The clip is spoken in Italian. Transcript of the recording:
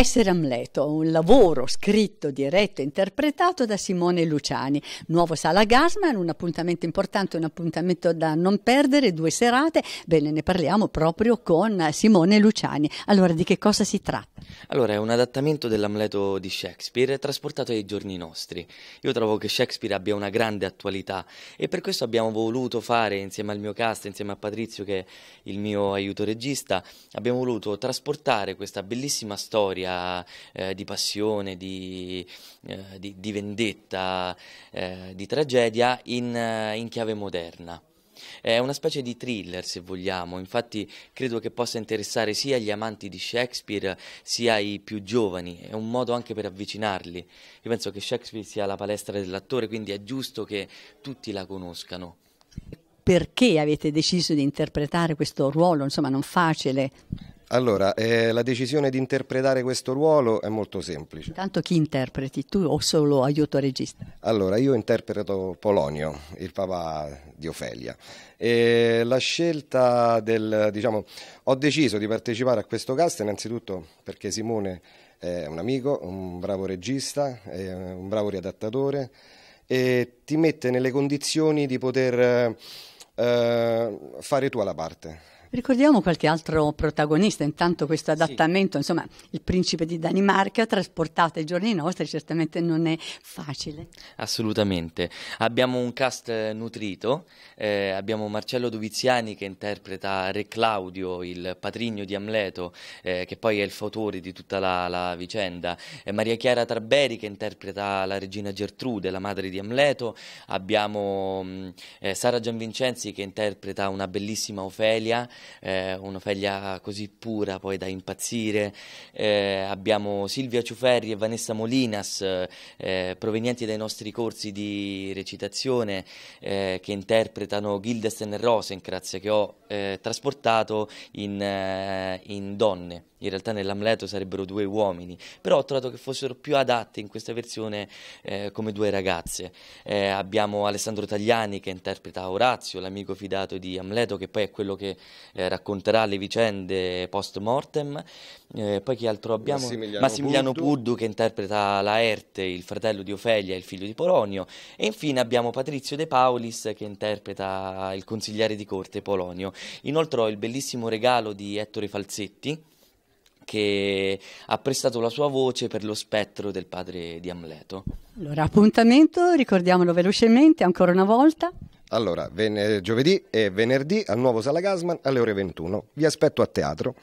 Essere Amleto, un lavoro scritto, diretto e interpretato da Simone Luciani. Nuovo Sala Gasman, un appuntamento importante, un appuntamento da non perdere, due serate. Bene, ne parliamo proprio con Simone Luciani. Allora, di che cosa si tratta? Allora, è un adattamento dell'Amleto di Shakespeare trasportato ai giorni nostri. Io trovo che Shakespeare abbia una grande attualità e per questo abbiamo voluto fare, insieme al mio cast, insieme a Patrizio che è il mio aiuto regista, abbiamo voluto trasportare questa bellissima storia rabbia, eh, di passione, di, eh, di, di vendetta, eh, di tragedia in, eh, in chiave moderna. È una specie di thriller, se vogliamo, infatti credo che possa interessare sia gli amanti di Shakespeare sia i più giovani, è un modo anche per avvicinarli. Io penso che Shakespeare sia la palestra dell'attore, quindi è giusto che tutti la conoscano. Perché avete deciso di interpretare questo ruolo, insomma, non facile? Allora, eh, la decisione di interpretare questo ruolo è molto semplice. Intanto chi interpreti, tu o solo aiuto a regista? Allora, io interpreto Polonio, il papà di Ofelia. E la scelta del, diciamo, ho deciso di partecipare a questo cast innanzitutto perché Simone è un amico, un bravo regista, un bravo riadattatore e ti mette nelle condizioni di poter eh, fare tu la parte Ricordiamo qualche altro protagonista, intanto questo adattamento, sì. insomma, il principe di Danimarca trasportato ai giorni nostri certamente non è facile. Assolutamente, abbiamo un cast eh, nutrito, eh, abbiamo Marcello Duviziani che interpreta Re Claudio, il patrigno di Amleto, eh, che poi è il fautore di tutta la, la vicenda, eh, Maria Chiara Traberi che interpreta la regina Gertrude, la madre di Amleto, abbiamo mm, eh, Sara Gianvincenzi che interpreta una bellissima Ofelia, eh, un'Ofelia così pura poi da impazzire, eh, abbiamo Silvia Ciuferri e Vanessa Molinas eh, provenienti dai nostri corsi di recitazione eh, che interpretano Gildesten e Rosenkratz che ho eh, trasportato in, eh, in Donne in realtà nell'Amleto sarebbero due uomini, però ho trovato che fossero più adatte in questa versione eh, come due ragazze. Eh, abbiamo Alessandro Tagliani che interpreta Orazio, l'amico fidato di Amleto, che poi è quello che eh, racconterà le vicende post mortem. Eh, poi chi altro abbiamo? Massimiliano, Massimiliano Puddu. che interpreta Laerte, il fratello di Ofelia, il figlio di Polonio. E infine abbiamo Patrizio De Paulis che interpreta il consigliere di corte Polonio. Inoltre ho il bellissimo regalo di Ettore Falsetti che ha prestato la sua voce per lo spettro del padre di Amleto. Allora, appuntamento, ricordiamolo velocemente ancora una volta. Allora, giovedì e venerdì al nuovo Sala Gasman alle ore 21. Vi aspetto a teatro.